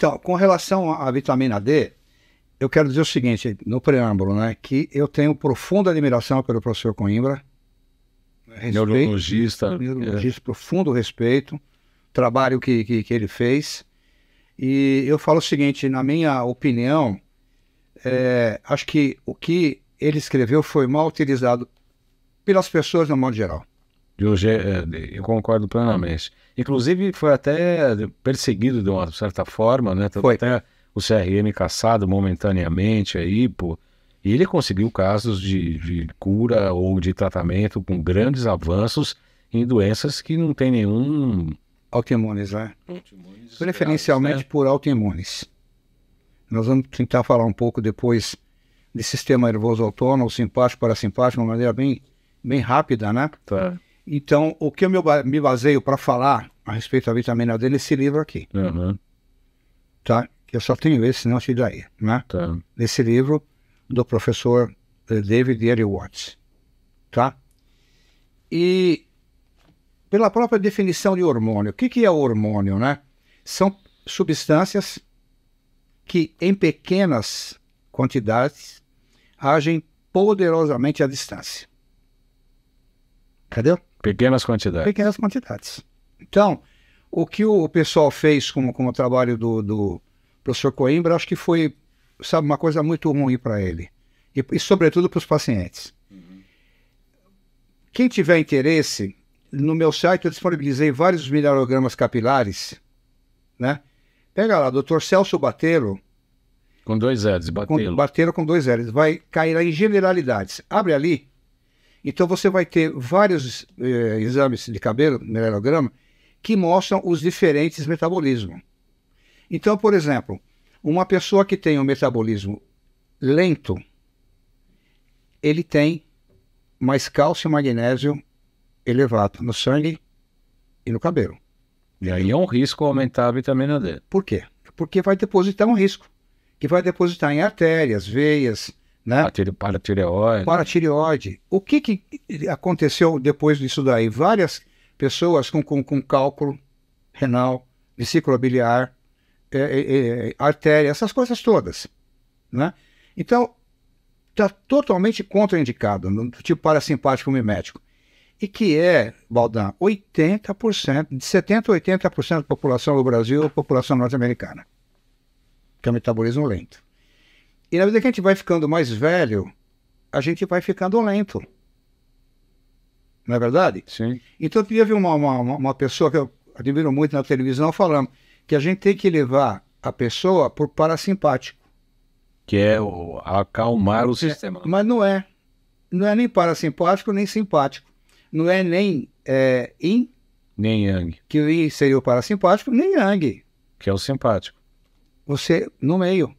Então, com relação à vitamina D, eu quero dizer o seguinte, no preâmbulo, né, que eu tenho profunda admiração pelo professor Coimbra. Respeito, neurologista. É. Neurologista, é. profundo respeito. Trabalho que, que, que ele fez. E eu falo o seguinte, na minha opinião, é, acho que o que ele escreveu foi mal utilizado pelas pessoas no modo geral. Eu, é, é, eu concordo plenamente. Inclusive, foi até perseguido de uma certa forma, né? Foi. Até o CRM caçado momentaneamente aí, pô. E ele conseguiu casos de, de cura ou de tratamento com grandes avanços em doenças que não tem nenhum. Autoimunes, né? Preferencialmente né? por autoimunes. Nós vamos tentar falar um pouco depois de sistema nervoso autônomo, simpático, parasimpático, de uma maneira bem, bem rápida, né? Tá. Então, o que eu me baseio para falar a respeito da vitamina D nesse livro aqui. Uhum. Tá? Eu só tenho esse, não te daí. Né? Tá. Nesse livro do professor eh, David Erie Watts. Tá? E pela própria definição de hormônio, o que, que é hormônio? Né? São substâncias que, em pequenas quantidades, agem poderosamente à distância. entendeu? Pequenas quantidades. Pequenas quantidades. Então, o que o pessoal fez com, com o trabalho do, do professor Coimbra, acho que foi, sabe, uma coisa muito ruim para ele. E, e, sobretudo para os pacientes. Uhum. Quem tiver interesse, no meu site eu disponibilizei vários minerogramas capilares, né? Pega lá, Dr. Celso Bateiro. Com dois L's, Bateiro. Com, Bateiro com dois L's. Vai cair em generalidades. Abre ali, então você vai ter vários eh, exames de cabelo, melanograma, que mostram os diferentes metabolismos. Então, por exemplo, uma pessoa que tem um metabolismo lento, ele tem mais cálcio e magnésio elevado no sangue e no cabelo. E aí é um risco aumentar a vitamina D. Por quê? Porque vai depositar um risco, que vai depositar em artérias, veias, né? Para tireoide. Para tireoide. O que, que aconteceu depois disso daí? Várias pessoas com, com, com cálculo renal, vesícula biliar, é, é, é, artéria, essas coisas todas. Né? Então, está totalmente contraindicado, no tipo parasimpático mimético. E que é, Baldan, 80%, de 70% a 80% da população do Brasil, população norte-americana, que é o metabolismo lento. E na medida que a gente vai ficando mais velho, a gente vai ficando lento. Não é verdade? Sim. Então, eu vi uma, uma, uma pessoa que eu admiro muito na televisão falando que a gente tem que levar a pessoa por parasimpático. Que é o, acalmar o é, sistema. Mas não é. Não é nem parasimpático, nem simpático. Não é nem é, in. Nem yang. Que o in seria o parasimpático, nem yang. Que é o simpático. Você no meio.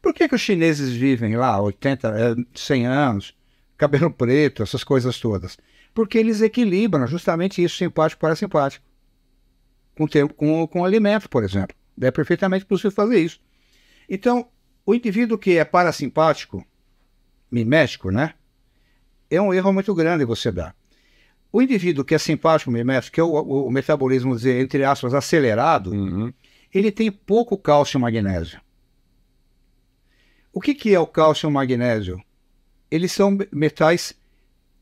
Por que, que os chineses vivem lá 80, 100 é, anos, cabelo preto, essas coisas todas? Porque eles equilibram justamente isso, simpático para simpático, com, tempo, com, com alimento, por exemplo. É perfeitamente possível fazer isso. Então, o indivíduo que é parasimpático, mimético, né? É um erro muito grande você dar. O indivíduo que é simpático, mimético, que é o, o, o metabolismo, dizer, entre aspas, acelerado, uhum. ele tem pouco cálcio e magnésio. O que, que é o cálcio e o magnésio? Eles são metais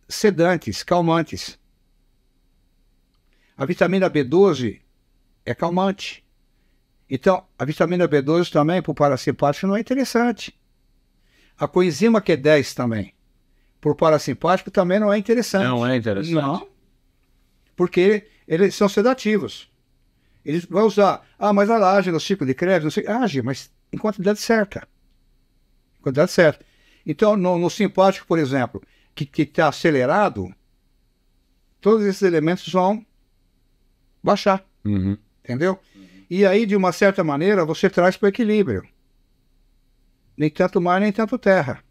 sedantes, calmantes. A vitamina B12 é calmante. Então, a vitamina B12 também para o parasimpático não é interessante. A coenzima Q10 é também. Para o parasimpático também não é interessante. Não é interessante. Não. Porque eles são sedativos. Eles vão usar. Ah, mas ela age no ciclo de crédito. Age, ah, mas em quantidade certa quando dá certo. Então, no, no simpático, por exemplo, que está acelerado, todos esses elementos vão baixar. Uhum. Entendeu? E aí, de uma certa maneira, você traz para o equilíbrio. Nem tanto mar, nem tanto terra.